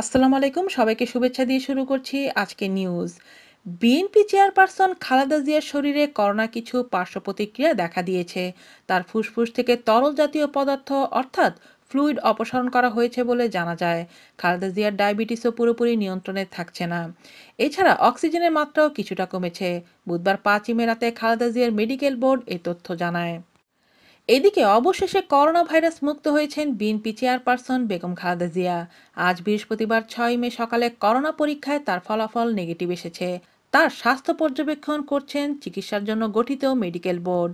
আসসালামু আলাইকুম সবাইকে শুভেচ্ছা দিয়ে শুরু করছি আজকে নিউজ বিএনপি চেয়ারপারসন খালেদা জিয়ার শরীরে করোনা কিছু পার্শ্ব প্রতিক্রিয়া দেখা দিয়েছে তার ফুসফুস থেকে তরল জাতীয় পদার্থ অর্থাৎ ফ্লুইড অপসারণ করা হয়েছে বলে জানা যায় খালেদা জিয়ার ডায়াবেটিসও পুরোপুরি নিয়ন্ত্রণে থাকছে না এছাড়া অক্সিজেনের মাত্রাও কিছুটা কমেছে বুধবার পাঁচই মে রাতে খালেদা জিয়ার মেডিকেল বোর্ড এ তথ্য জানায় এদিকে অবশেষে করোনা ভাইরাস মুক্ত হয়েছেন বিএনপি চেয়ারপারসন বেগম খালেদা জিয়া আজ বৃহস্পতিবার ছয় মে সকালে করোনা পরীক্ষায় তার ফলাফল নেগেটিভ এসেছে তার স্বাস্থ্য পর্যবেক্ষণ করছেন চিকিৎসার জন্য গঠিত মেডিকেল বোর্ড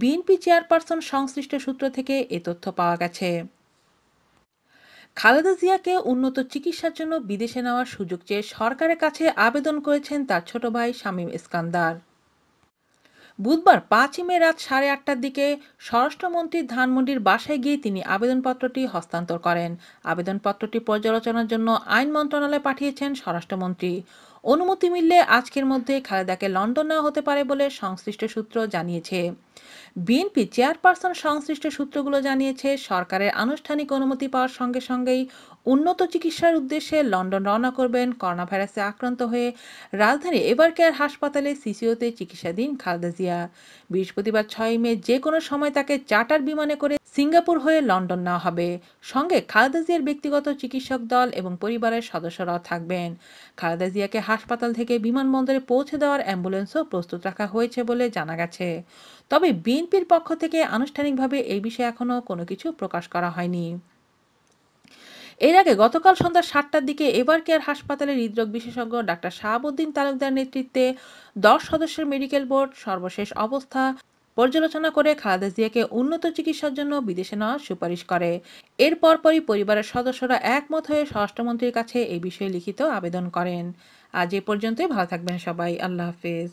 বিএনপি চেয়ারপারসন সংশ্লিষ্ট সূত্র থেকে এ তথ্য পাওয়া গেছে খালেদা জিয়াকে উন্নত চিকিৎসার জন্য বিদেশে নেওয়ার সুযোগ চেয়ে সরকারের কাছে আবেদন করেছেন তার ছোট ভাই শামীম ইস্কান্দার বুধবার পাঁচই মে রাত সাড়ে আটটার দিকে স্বরাষ্ট্রমন্ত্রীর ধানমন্ডির বাসায় গিয়ে তিনি আবেদনপত্রটি হস্তান্তর করেন আবেদনপত্রটি পর্যালোচনার জন্য আইন মন্ত্রণালয়ে পাঠিয়েছেন স্বরাষ্ট্রমন্ত্রী অনুমতি মিললে আজকের মধ্যে খালেদাকে লন্ডন নেওয়া হতে পারে বলে সংশ্লিষ্ট সূত্র জানিয়েছে বিএনপি চেয়ারপারসন সংশ্লিষ্ট সূত্রগুলো জানিয়েছে সরকারের আনুষ্ঠানিক অনুমতি পাওয়ার সঙ্গে সঙ্গেই উন্নত চিকিৎসার উদ্দেশ্যে লন্ডন রওনা করবেন করোনা ভাইরাসে আক্রান্ত হয়ে রাজধানী এবার কেয়ার হাসপাতালে সিসিওতে চিকিৎসাধীন খালেদা জিয়া বৃহস্পতিবার ছয় মে যে কোনো সময় তাকে চার্টার বিমানে করে সিঙ্গাপুর হয়ে লন্ডন নেওয়া হবে সঙ্গে খালেদা জিয়ার ব্যক্তিগত চিকিৎসক দল এবং পরিবারের সদস্যরাও থাকবেন খালেদা জিয়াকে হাসপাতাল থেকে বিমানবন্দরে পৌঁছে দেওয়ার অ্যাম্বুলেন্সও প্রস্তুত রাখা হয়েছে বলে জানা গেছে তবে বিএনপির পক্ষ থেকে আনুষ্ঠানিকভাবে এই বিষয়ে এখনও কোনো কিছু প্রকাশ করা হয়নি এর আগে গতকাল সন্ধ্যা সাতটার দিকে এবার কেয়ার হাসপাতালের হৃদরোগ বিশেষজ্ঞ ডাক্তার শাহাবুদ্দিন তালুকদার নেতৃত্বে দশ সদস্যের মেডিকেল বোর্ড সর্বশেষ অবস্থা পর্যালোচনা করে খালেদা জিয়াকে উন্নত চিকিৎসার জন্য বিদেশে নেওয়ার সুপারিশ করে এর পরপরই পরিবারের সদস্যরা একমত হয়ে স্বরাষ্ট্রমন্ত্রীর কাছে এই বিষয়ে লিখিত আবেদন করেন আজ এ পর্যন্তই ভালো থাকবেন সবাই আল্লাহ হাফেজ